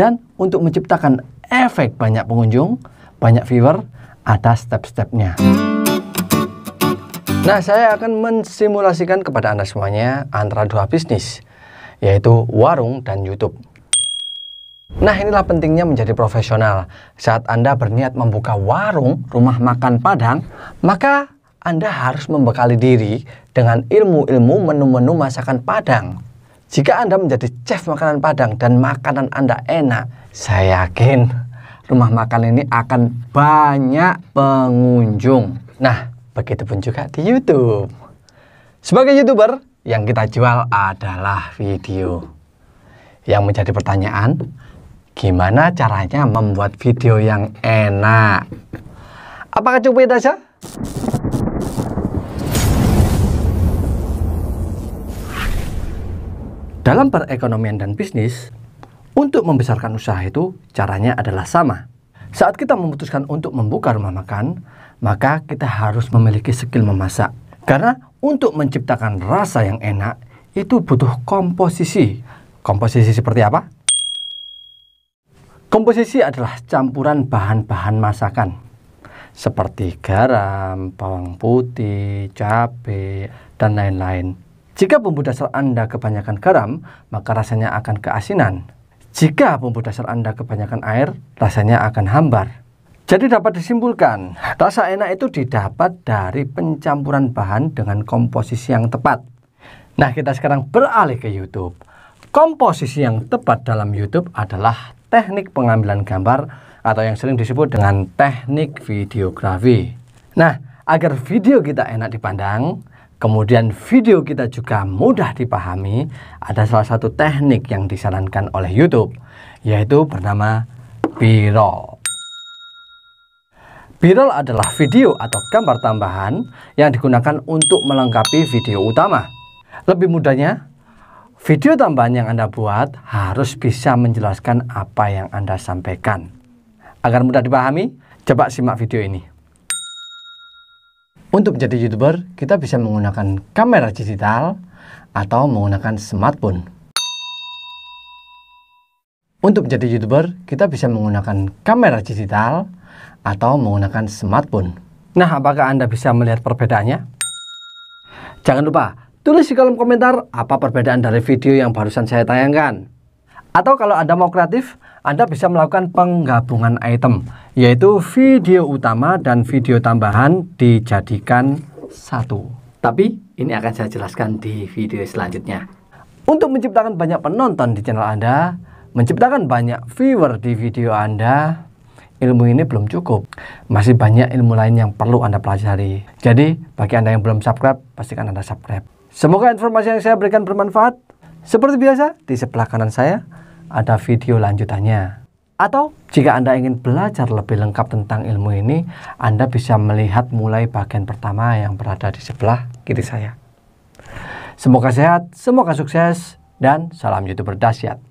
dan untuk menciptakan efek banyak pengunjung, banyak viewer, ada step-stepnya. Nah, saya akan mensimulasikan kepada Anda semuanya antara dua bisnis, yaitu warung dan YouTube. Nah, inilah pentingnya menjadi profesional. Saat Anda berniat membuka warung, rumah makan Padang, maka Anda harus membekali diri dengan ilmu-ilmu menu-menu masakan Padang jika Anda menjadi chef makanan Padang dan makanan Anda enak, saya yakin rumah makan ini akan banyak pengunjung. Nah, begitupun juga di YouTube. Sebagai YouTuber, yang kita jual adalah video. Yang menjadi pertanyaan, gimana caranya membuat video yang enak? Apakah cukup itu saja? Ya, Dalam perekonomian dan bisnis, untuk membesarkan usaha itu caranya adalah sama. Saat kita memutuskan untuk membuka rumah makan, maka kita harus memiliki skill memasak. Karena untuk menciptakan rasa yang enak, itu butuh komposisi. Komposisi seperti apa? Komposisi adalah campuran bahan-bahan masakan seperti garam, bawang putih, cabai, dan lain-lain. Jika bumbu dasar Anda kebanyakan garam, maka rasanya akan keasinan. Jika bumbu dasar Anda kebanyakan air, rasanya akan hambar. Jadi dapat disimpulkan, rasa enak itu didapat dari pencampuran bahan dengan komposisi yang tepat. Nah, kita sekarang beralih ke YouTube. Komposisi yang tepat dalam YouTube adalah teknik pengambilan gambar atau yang sering disebut dengan teknik videografi. Nah, agar video kita enak dipandang, Kemudian video kita juga mudah dipahami. Ada salah satu teknik yang disarankan oleh YouTube yaitu bernama B-roll. B-roll adalah video atau gambar tambahan yang digunakan untuk melengkapi video utama. Lebih mudahnya, video tambahan yang Anda buat harus bisa menjelaskan apa yang Anda sampaikan. Agar mudah dipahami, coba simak video ini. Untuk menjadi YouTuber, kita bisa menggunakan kamera digital atau menggunakan smartphone. Untuk menjadi YouTuber, kita bisa menggunakan kamera digital atau menggunakan smartphone. Nah, apakah Anda bisa melihat perbedaannya? Jangan lupa, tulis di kolom komentar apa perbedaan dari video yang barusan saya tayangkan. Atau kalau Anda mau kreatif, Anda bisa melakukan penggabungan item, yaitu video utama dan video tambahan dijadikan satu. Tapi ini akan saya jelaskan di video selanjutnya. Untuk menciptakan banyak penonton di channel Anda, menciptakan banyak viewer di video Anda, ilmu ini belum cukup. Masih banyak ilmu lain yang perlu Anda pelajari. Jadi, bagi Anda yang belum subscribe, pastikan Anda subscribe. Semoga informasi yang saya berikan bermanfaat. Seperti biasa, di sebelah kanan saya ada video lanjutannya. Atau jika Anda ingin belajar lebih lengkap tentang ilmu ini, Anda bisa melihat mulai bagian pertama yang berada di sebelah kiri saya. Semoga sehat, semoga sukses, dan salam youtuber dahsyat.